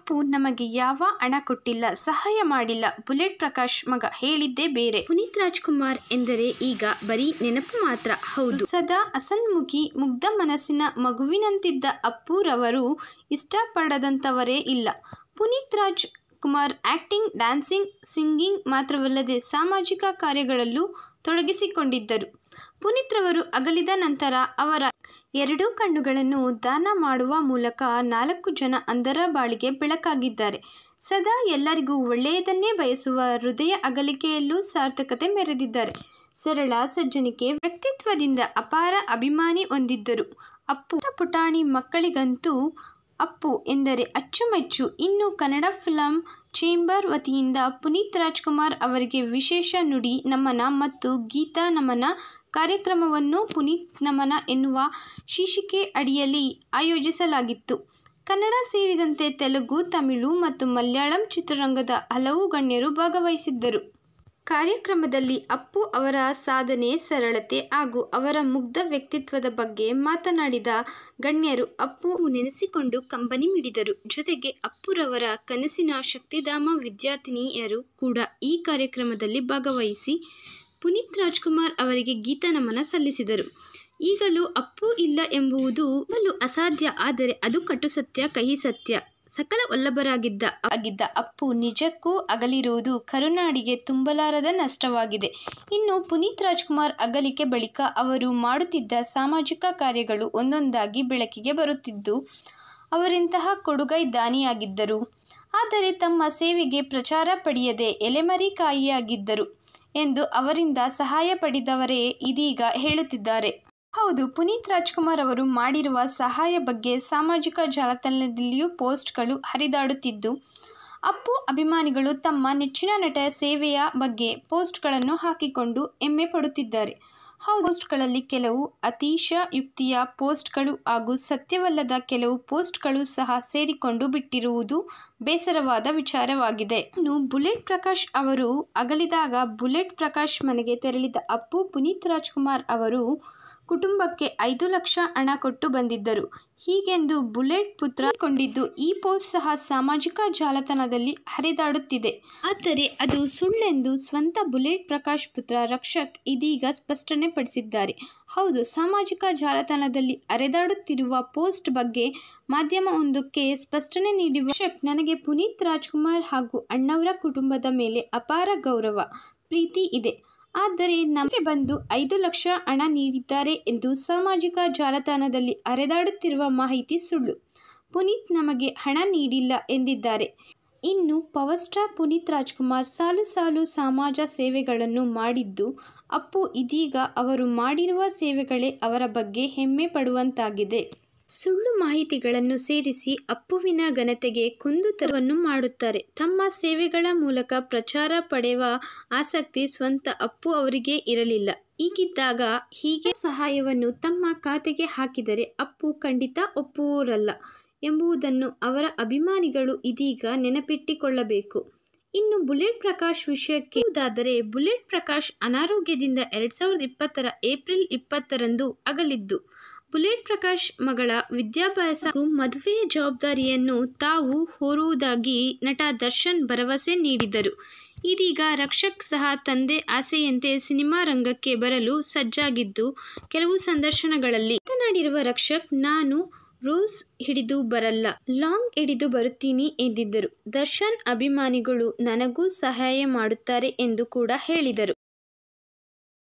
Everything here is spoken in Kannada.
ಅಪ್ಪು ನಮಗೆ ಯಾವ ಹಣ ಕೊಟ್ಟಿಲ್ಲ ಸಹಾಯ ಮಾಡಿಲ್ಲ ಬುಲೆಟ್ ಪ್ರಕಾಶ್ ಮಗ ಹೇಳಿದ್ದೇ ಬೇರೆ ಪುನೀತ್ ರಾಜ್ಕುಮಾರ್ ಎಂದರೆ ಈಗ ಬರೀ ನೆನಪು ಮಾತ್ರ ಹೌದು ಸದಾ ಅಸನ್ಮುಖಿ ಮುಗ್ಧ ಮನಸ್ಸಿನ ಮಗುವಿನಂತಿದ್ದ ಅಪ್ಪುರವರು ಇಷ್ಟಪಡದಂಥವರೇ ಇಲ್ಲ Puneeth Rajkumar acting dancing singing ಮಾತ್ರವಲ್ಲದೆ ಸಾಮಾಜಿಕ ಕಾರ್ಯಗಳಲ್ಲೂ ತೊಡಗಿಸಿಕೊಂಡಿದ್ದರು ಪುನೀತ್ ರವರು ಅಗಲಿದ ನಂತರ ಅವರ ಎರಡೂ ಕಣ್ಣುಗಳನ್ನು ದಾನ ಮಾಡುವ ಮೂಲಕ ನಾಲ್ಕು ಜನ ಅಂಧರ ಬಾಳಿಗೆ ಬೆಳಕಾಗಿದ್ದಾರೆ ಸದಾ ಎಲ್ಲರಿಗೂ ಒಳ್ಳೆಯದನ್ನೇ ಬಯಸುವ ಹೃದಯ ಅಗಲಿಕೆಯಲ್ಲೂ ಸಾರ್ಥಕತೆ ಮೆರೆದಿದ್ದಾರೆ ಸರಳ ಸಜ್ಜನಿಕೆ ವ್ಯಕ್ತಿತ್ವದಿಂದ ಅಪಾರ ಅಭಿಮಾನಿ ಹೊಂದಿದ್ದರು ಅಪ್ಪು ಪುಟಾಣಿ ಮಕ್ಕಳಿಗಂತೂ ಅಪ್ಪು ಎಂದರೆ ಅಚ್ಚುಮೆಚ್ಚು ಇನ್ನು ಕನ್ನಡ ಫಿಲಂ ಚೇಂಬರ್ ವತಿಯಿಂದ ಪುನೀತ್ ರಾಜ್ಕುಮಾರ್ ಅವರಿಗೆ ವಿಶೇಷ ನುಡಿ ನಮನ ಮತ್ತು ಗೀತಾ ನಮನ ಕಾರ್ಯಕ್ರಮವನ್ನು ಪುನೀತ್ ನಮನ ಎನ್ನುವ ಶೀರ್ಷಿಕೆ ಅಡಿಯಲ್ಲಿ ಆಯೋಜಿಸಲಾಗಿತ್ತು ಕನ್ನಡ ಸೇರಿದಂತೆ ತೆಲುಗು ತಮಿಳು ಮತ್ತು ಮಲಯಾಳಂ ಚಿತ್ರರಂಗದ ಹಲವು ಗಣ್ಯರು ಭಾಗವಹಿಸಿದ್ದರು ಕಾರ್ಯಕ್ರಮದಲ್ಲಿ ಅಪ್ಪು ಅವರ ಸಾಧನೆ ಸರಳತೆ ಹಾಗೂ ಅವರ ಮುಗ್ಧ ವ್ಯಕ್ತಿತ್ವದ ಬಗ್ಗೆ ಮಾತನಾಡಿದ ಗಣ್ಯರು ಅಪ್ಪು ನೆನೆಸಿಕೊಂಡು ಕಂಬನಿ ಮಿಡಿದರು ಜೊತೆಗೆ ಅಪ್ಪುರವರ ಕನಸಿನ ಶಕ್ತಿಧಾಮ ವಿದ್ಯಾರ್ಥಿನಿಯರು ಕೂಡ ಈ ಕಾರ್ಯಕ್ರಮದಲ್ಲಿ ಭಾಗವಹಿಸಿ ಪುನೀತ್ ರಾಜ್ಕುಮಾರ್ ಅವರಿಗೆ ಗೀತ ನಮನ ಸಲ್ಲಿಸಿದರು ಈಗಲೂ ಅಪ್ಪು ಇಲ್ಲ ಎಂಬುವುದು ಅಸಾಧ್ಯ ಆದರೆ ಅದು ಕಟು ಸತ್ಯ ಕಹಿ ಸತ್ಯ ಸಕಲ ವಲ್ಲಭರಾಗಿದ್ದ ಆಗಿದ್ದ ಅಪ್ಪು ನಿಜಕ್ಕೂ ಅಗಲಿರುವುದು ಕರುನಾಡಿಗೆ ತುಂಬಲಾರದ ನಷ್ಟವಾಗಿದೆ ಇನ್ನು ಪುನೀತ್ ರಾಜ್ಕುಮಾರ್ ಅಗಲಿಕೆ ಬಳಿಕ ಅವರು ಮಾಡುತ್ತಿದ್ದ ಸಾಮಾಜಿಕ ಕಾರ್ಯಗಳು ಒಂದೊಂದಾಗಿ ಬೆಳಕಿಗೆ ಬರುತ್ತಿದ್ದು ಅವರಿಂತಹ ಕೊಡುಗೈ ದಾನಿಯಾಗಿದ್ದರು ಆದರೆ ತಮ್ಮ ಸೇವೆಗೆ ಪ್ರಚಾರ ಪಡೆಯದೆ ಎಲೆಮರಿ ಕಾಯಿಯಾಗಿದ್ದರು ಎಂದು ಅವರಿಂದ ಸಹಾಯ ಪಡೆದವರೇ ಇದೀಗ ಹೇಳುತ್ತಿದ್ದಾರೆ ಹೌದು ಪುನೀತ್ ರಾಜ್ಕುಮಾರ್ ಅವರು ಮಾಡಿರುವ ಸಹಾಯ ಬಗ್ಗೆ ಸಾಮಾಜಿಕ ಜಾಲತಾಣದಲ್ಲಿಯೂ ಪೋಸ್ಟ್ಗಳು ಹರಿದಾಡುತ್ತಿದ್ದು ಅಪ್ಪು ಅಭಿಮಾನಿಗಳು ತಮ್ಮ ನೆಚ್ಚಿನ ನಟ ಸೇವೆಯ ಬಗ್ಗೆ ಪೋಸ್ಟ್ಗಳನ್ನು ಹಾಕಿಕೊಂಡು ಹೆಮ್ಮೆ ಪಡುತ್ತಿದ್ದಾರೆ ಹೌದು ಪೋಸ್ಟ್ಗಳಲ್ಲಿ ಕೆಲವು ಅತೀಶ ಯುಕ್ತಿಯ ಪೋಸ್ಟ್ಗಳು ಹಾಗೂ ಸತ್ಯವಲ್ಲದ ಕೆಲವು ಪೋಸ್ಟ್ಗಳು ಸಹ ಸೇರಿಕೊಂಡು ಬಿಟ್ಟಿರುವುದು ಬೇಸರವಾದ ವಿಚಾರವಾಗಿದೆ ಇನ್ನು ಬುಲೆಟ್ ಪ್ರಕಾಶ್ ಅವರು ಅಗಲಿದಾಗ ಬುಲೆಟ್ ಪ್ರಕಾಶ್ ಮನೆಗೆ ತೆರಳಿದ ಅಪ್ಪು ಪುನೀತ್ ರಾಜ್ಕುಮಾರ್ ಅವರು ಕುಟುಂಬಕ್ಕೆ ಐದು ಲಕ್ಷ ಹಣ ಕೊಟ್ಟು ಬಂದಿದ್ದರು ಹೀಗೆಂದು ಬುಲೆಟ್ ಪುತ್ರ ಕೊಂಡಿದ್ದು ಈ ಪೋಸ್ಟ್ ಸಹ ಸಾಮಾಜಿಕ ಜಾಲತಾಣದಲ್ಲಿ ಹರಿದಾಡುತ್ತಿದೆ ಆದರೆ ಅದು ಸುಳ್ಳೆಂದು ಸ್ವಂತ ಬುಲೆಟ್ ಪ್ರಕಾಶ್ ಪುತ್ರ ರಕ್ಷಕ್ ಇದೀಗ ಸ್ಪಷ್ಟನೆ ಪಡಿಸಿದ್ದಾರೆ ಹೌದು ಸಾಮಾಜಿಕ ಜಾಲತಾಣದಲ್ಲಿ ಹರಿದಾಡುತ್ತಿರುವ ಪೋಸ್ಟ್ ಬಗ್ಗೆ ಮಾಧ್ಯಮವೊಂದಕ್ಕೆ ಸ್ಪಷ್ಟನೆ ನೀಡಿರುವ ರಕ್ಷಕ್ ನನಗೆ ಪುನೀತ್ ರಾಜ್ಕುಮಾರ್ ಹಾಗೂ ಅಣ್ಣವರ ಕುಟುಂಬದ ಮೇಲೆ ಅಪಾರ ಗೌರವ ಪ್ರೀತಿ ಇದೆ ಆದರೆ ನಮಗೆ ಬಂದು ಐದು ಲಕ್ಷ ಹಣ ನೀಡಿದ್ದಾರೆ ಎಂದು ಸಾಮಾಜಿಕ ಜಾಲತಾಣದಲ್ಲಿ ಅರೆದಾಡುತ್ತಿರುವ ಮಾಹಿತಿ ಸುಳ್ಳು ಪುನೀತ್ ನಮಗೆ ಹಣ ನೀಡಿಲ್ಲ ಎಂದಿದ್ದಾರೆ ಇನ್ನು ಪವರ್ ಸ್ಟಾರ್ ಪುನೀತ್ ರಾಜ್ಕುಮಾರ್ ಸಾಲು ಸಾಲು ಸಮಾಜ ಸೇವೆಗಳನ್ನು ಮಾಡಿದ್ದು ಅಪ್ಪು ಇದೀಗ ಅವರು ಮಾಡಿರುವ ಸೇವೆಗಳೇ ಅವರ ಬಗ್ಗೆ ಹೆಮ್ಮೆ ಪಡುವಂತಾಗಿದೆ ಸುಳ್ಳು ಮಾಹಿತಿಗಳನ್ನು ಸೇರಿಸಿ ಅಪ್ಪುವಿನ ಘನತೆಗೆ ತರವನ್ನು ಮಾಡುತ್ತಾರೆ ತಮ್ಮ ಸೇವೆಗಳ ಮೂಲಕ ಪ್ರಚಾರ ಪಡೆಯುವ ಆಸಕ್ತಿ ಸ್ವಂತ ಅಪ್ಪು ಅವರಿಗೆ ಇರಲಿಲ್ಲ ಹೀಗಿದ್ದಾಗ ಹೀಗೆ ಸಹಾಯವನ್ನು ತಮ್ಮ ಖಾತೆಗೆ ಹಾಕಿದರೆ ಅಪ್ಪು ಖಂಡಿತ ಒಪ್ಪುವರಲ್ಲ ಎಂಬುದನ್ನು ಅವರ ಅಭಿಮಾನಿಗಳು ಇದೀಗ ನೆನಪಿಟ್ಟುಕೊಳ್ಳಬೇಕು ಇನ್ನು ಬುಲೆಟ್ ಪ್ರಕಾಶ್ ವಿಷಯಕ್ಕೆ ಇದಾದರೆ ಬುಲೆಟ್ ಪ್ರಕಾಶ್ ಅನಾರೋಗ್ಯದಿಂದ ಎರಡ್ ಸಾವಿರದ ಇಪ್ಪತ್ತರ ಏಪ್ರಿಲ್ ಇಪ್ಪತ್ತರಂದು ಅಗಲಿದ್ದು ಬುಲೆಟ್ ಪ್ರಕಾಶ್ ಮಗಳ ವಿದ್ಯಾಭ್ಯಾಸ ಮದುವೆಯ ಜವಾಬ್ದಾರಿಯನ್ನು ತಾವು ಹೋರುವುದಾಗಿ ನಟ ದರ್ಶನ್ ಭರವಸೆ ನೀಡಿದರು ಇದೀಗ ರಕ್ಷಕ್ ಸಹ ತಂದೆ ಆಸೆಯಂತೆ ಸಿನಿಮಾ ರಂಗಕ್ಕೆ ಬರಲು ಸಜ್ಜಾಗಿದ್ದು ಕೆಲವು ಸಂದರ್ಶನಗಳಲ್ಲಿ ಮಾತನಾಡಿರುವ ರಕ್ಷಕ್ ನಾನು ರೋಸ್ ಹಿಡಿದು ಬರಲ್ಲ ಲಾಂಗ್ ಹಿಡಿದು ಬರುತ್ತೀನಿ ಎಂದಿದ್ದರು ದರ್ಶನ್ ಅಭಿಮಾನಿಗಳು ನನಗೂ ಸಹಾಯ ಮಾಡುತ್ತಾರೆ ಎಂದು ಕೂಡ ಹೇಳಿದರು